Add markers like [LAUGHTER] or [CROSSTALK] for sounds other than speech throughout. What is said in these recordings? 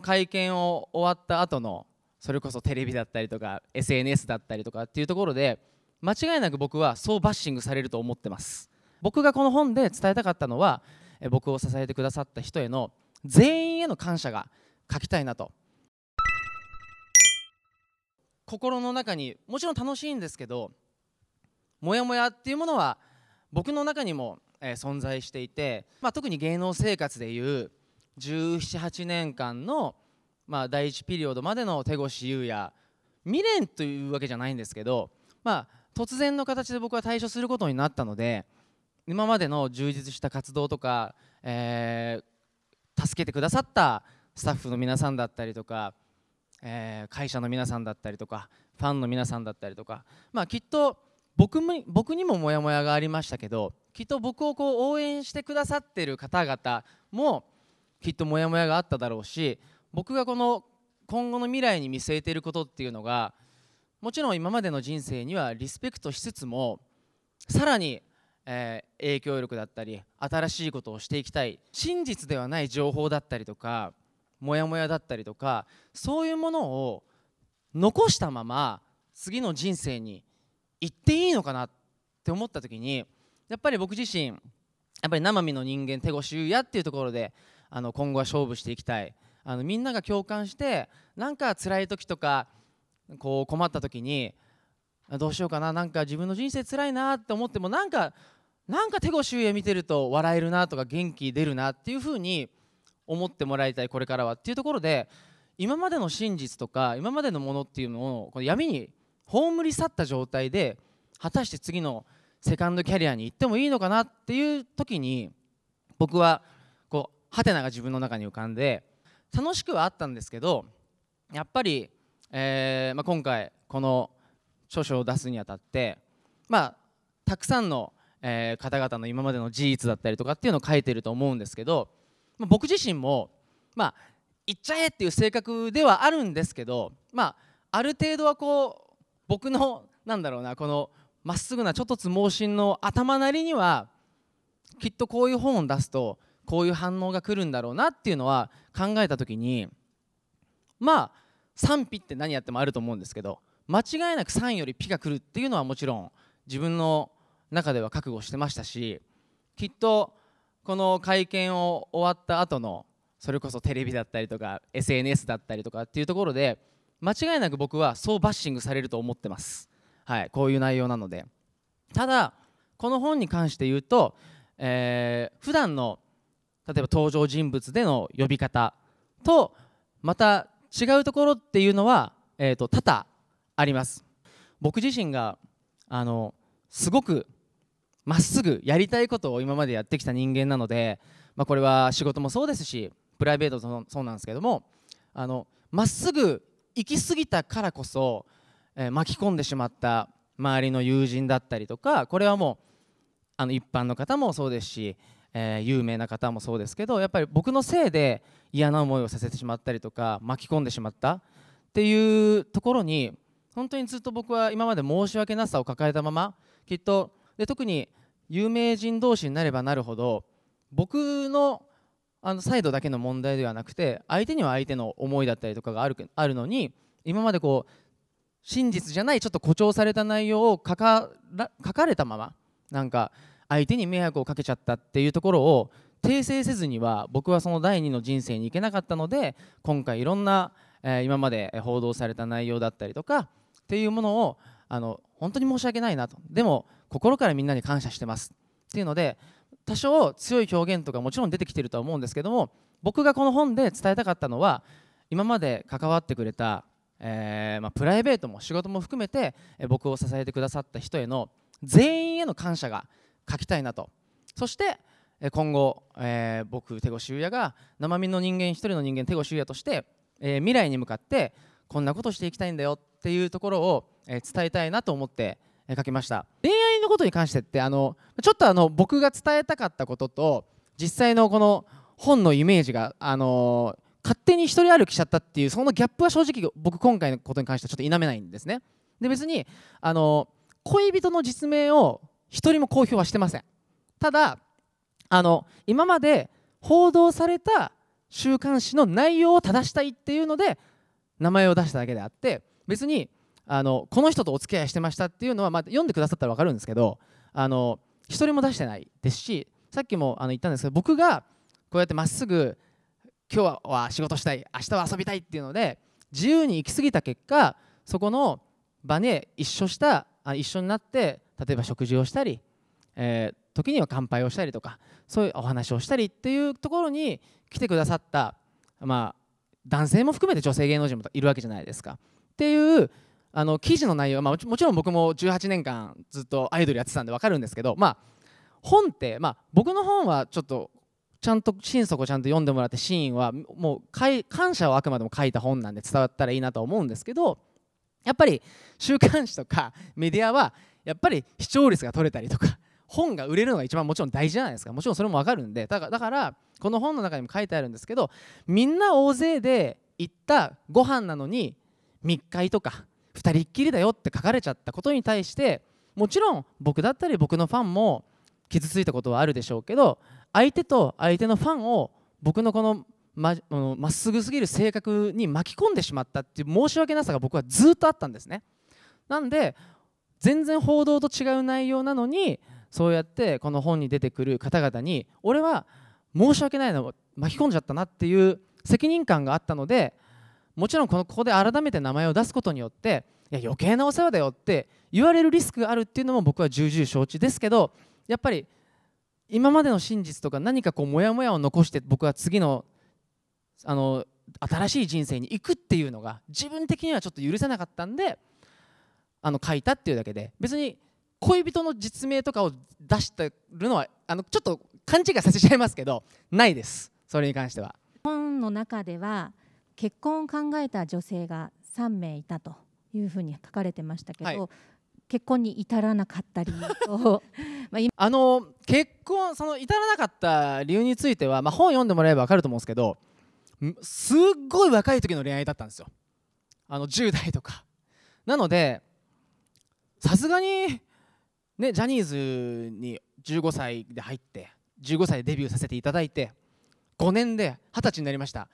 会見を終わった後のそれこそテレビだったりとか SNS だったりとかっていうところで間違いなく僕はそうバッシングされると思ってます僕がこの本で伝えたかったのは僕を支えてくださった人への全員への感謝が書きたいなと心の中にもちろん楽しいんですけどモヤモヤっていうものは僕の中にも存在していて、まあ、特に芸能生活でいう1 7 8年間の、まあ、第1ピリオドまでの手越優也未練というわけじゃないんですけど、まあ、突然の形で僕は退所することになったので今までの充実した活動とか、えー、助けてくださったスタッフの皆さんだったりとか、えー、会社の皆さんだったりとかファンの皆さんだったりとか、まあ、きっと僕も僕にもモヤモヤがありましたけどきっと僕をこう応援してくださってる方々もきっとモヤモヤがあっただろうし僕がこの今後の未来に見据えていることっていうのがもちろん今までの人生にはリスペクトしつつもさらに、えー、影響力だったり新しいことをしていきたい真実ではない情報だったりとかモヤモヤだったりとかそういうものを残したまま次の人生に行っていいのかなって思った時にやっぱり僕自身やっぱり生身の人間手越優也っていうところであの今後は勝負していきたいあのみんなが共感してなんか辛い時とかこう困った時にどうしようかななんか自分の人生辛いなって思ってもなんかなんか手越秀へ見てると笑えるなとか元気出るなっていうふうに思ってもらいたいこれからはっていうところで今までの真実とか今までのものっていうのをこの闇に葬り去った状態で果たして次のセカンドキャリアに行ってもいいのかなっていう時に僕はハテナが自分の中に浮かんで楽しくはあったんですけどやっぱり、えーまあ、今回この著書を出すにあたって、まあ、たくさんの、えー、方々の今までの事実だったりとかっていうのを書いてると思うんですけど、まあ、僕自身も、まあ、言っちゃえっていう性格ではあるんですけど、まあ、ある程度はこう僕のなんだろうなこのまっすぐなちょっとつ盲信の頭なりにはきっとこういう本を出すとこういう反応が来るんだろうなっていうのは考えた時にまあ賛否って何やってもあると思うんですけど間違いなく3よりピが来るっていうのはもちろん自分の中では覚悟してましたしきっとこの会見を終わった後のそれこそテレビだったりとか SNS だったりとかっていうところで間違いなく僕はそうバッシングされると思ってます、はい、こういう内容なのでただこの本に関して言うと、えー、普段の例えば登場人物での呼び方とまた違うところっていうのは、えーと、多々あります僕自身があのすごくまっすぐやりたいことを今までやってきた人間なので、まあ、これは仕事もそうですしプライベートもそうなんですけどもあのまっすぐ行き過ぎたからこそ、えー、巻き込んでしまった周りの友人だったりとかこれはもうあの一般の方もそうですしえー、有名な方もそうですけどやっぱり僕のせいで嫌な思いをさせてしまったりとか巻き込んでしまったっていうところに本当にずっと僕は今まで申し訳なさを抱えたままきっとで特に有名人同士になればなるほど僕のあのサイドだけの問題ではなくて相手には相手の思いだったりとかがあるあるのに今までこう真実じゃないちょっと誇張された内容を書か書かれたままなんか相手に迷惑をかけちゃったっていうところを訂正せずには僕はその第二の人生に行けなかったので今回いろんな、え今まで報道された内容だったりとかっていうものをあの本当に申し訳ないなとでも心からみんなに感謝してますっていうので多少強い表現とかもちろん出てきてるとは思うんですけども僕がこの本で伝えたかったのは今まで関わってくれた、えまあ、プライベートも仕事も含めて僕を支えてくださった人への全員への感謝が書きたいなとそして今後、えー、僕手越修也が生身の人間一人の人間手越修也として、えー、未来に向かってこんなことしていきたいんだよっていうところを、えー、伝えたいなと思って書きました恋愛のことに関してってあのちょっとあの僕が伝えたかったことと実際のこの本のイメージが、あの勝手に一人歩きしちゃったっていうそのギャップは正直僕今回のことに関してはちょっと否めないんですね。で別に、あの恋人の実名を一人も公表はしてませんただあの今まで報道された週刊誌の内容を正したいっていうので名前を出しただけであって別にあのこの人とお付き合いしてましたっていうのは、まあ、読んでくださったら分かるんですけどあの一人も出してないですしさっきもあの言ったんですけど僕がこうやってまっすぐ今日は仕事したい明日は遊びたいっていうので自由に行き過ぎた結果そこの場に一緒した一緒になって例えば食事をしたり、えー、時には乾杯をしたりとかそういうお話をしたりっていうところに来てくださった、まあ、男性も含めて女性芸能人もいるわけじゃないですか。っていうあの記事の内容、まあ、もちろん僕も18年間ずっとアイドルやってたんで分かるんですけど、まあ、本って、まあ、僕の本はちょっとちゃんと心底ちゃんと読んでもらってシーンはもう感謝をあくまでも書いた本なんで伝わったらいいなと思うんですけどやっぱり週刊誌とかメディアはやっぱり視聴率が取れたりとか [LAUGHS] 本が売れるのが一番もちろん大事じゃないですかもちろんそれも分かるんでだからだからこの本の中にも書いてあるんですけどみんな大勢で行ったご飯なのに密会とか2人っきりだよって書かれちゃったことに対してもちろん僕だったり僕のファンも傷ついたことはあるでしょうけど相手と相手のファンを僕のこのままっすぐすぎる性格に巻き込んでしまったっていう申し訳なさが僕はずっとあったんですね。なんで全然報道と違う内容なのにそうやってこの本に出てくる方々に俺は申し訳ないの巻き込んじゃったなっていう責任感があったのでもちろんこのここで改めて名前を出すことによっていや余計なお世話だよって言われるリスクがあるっていうのも僕は重々承知ですけどやっぱり今までの真実とか何かこうモヤモヤを残して僕は次のあの新しい人生に行くっていうのが自分的にはちょっと許せなかったんであの書いたっていうだけで別に恋人の実名とかを出してるのはあのちょっと勘違いさせちゃいますけどないですそれに関しては本の中では結婚を考えた女性が3名いたというふうに書かれてましたけど、はい、結婚に至らなかった理由と [LAUGHS] まあの結婚その至らなかった理由については、まあ、本読んでもらえば分かると思うんですけどすっごい若い時の恋愛だったんですよあの10代とかなのでさすがに、ね、ジャニーズに15歳で入って15歳でデビューさせていただいて5年で20歳になりました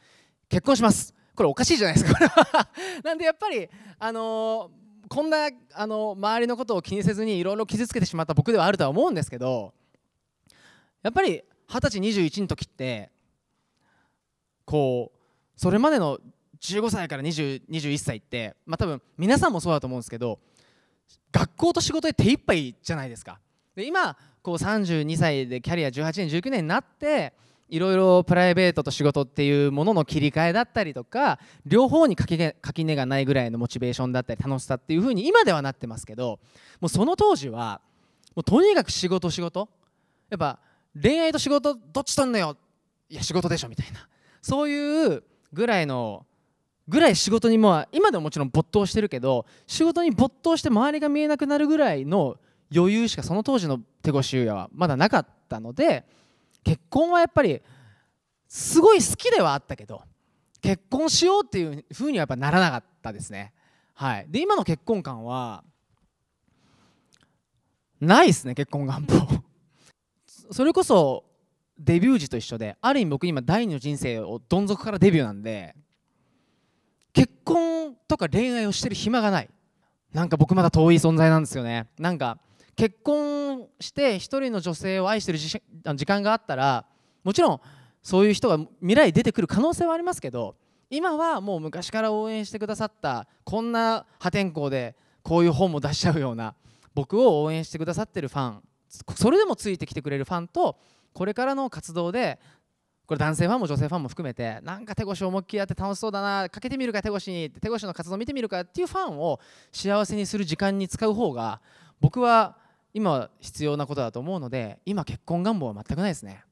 結婚しますこれおかしいじゃないですか [LAUGHS] なんでやっぱりあのー、こんなあのー、周りのことを気にせずにいろいろ傷つけてしまった僕ではあるとは思うんですけどやっぱり二十歳21の時ってこうそれまでの15歳から2 21歳ってまあ多分皆さんもそうだと思うんですけど学校と仕事で手一杯じゃないですかで今こう32歳でキャリア18年19年になっていろいろプライベートと仕事っていうものの切り替えだったりとか両方に垣根がないぐらいのモチベーションだったり楽しさっていうふうに今ではなってますけどもうその当時はもうとにかく仕事仕事やっぱ恋愛と仕事どっちとんのよいや仕事でしょみたいなそういうぐらいのぐらい仕事にも今でももちろん没頭してるけど仕事に没頭して周りが見えなくなるぐらいの余裕しかその当時の手越優也はまだなかったので結婚はやっぱりすごい好きではあったけど結婚しようっていうふうにはやっぱならなかったですね。はい、で今の結婚観はないですね結婚願望 [LAUGHS] それこそデビュー時と一緒である意味僕今第二の人生をどん底からデビューなんで婚とか恋愛をしてる暇がないなんか僕まだ遠い存在なんですよねなんか結婚して一人の女性を愛してる時間があったらもちろんそういう人が未来出てくる可能性はありますけど今はもう昔から応援してくださったこんな破天荒でこういう本も出しちゃうような僕を応援してくださってるファンそれでもついてきてくれるファンとこれからの活動でこれ男性ファンも女性ファンも含めてなんか手越思いっきりやって楽しそうだなかけてみるか手越に手越の活動見てみるかっていうファンを幸せにする時間に使う方が僕は今必要なことだと思うので今結婚願望は全くないですね。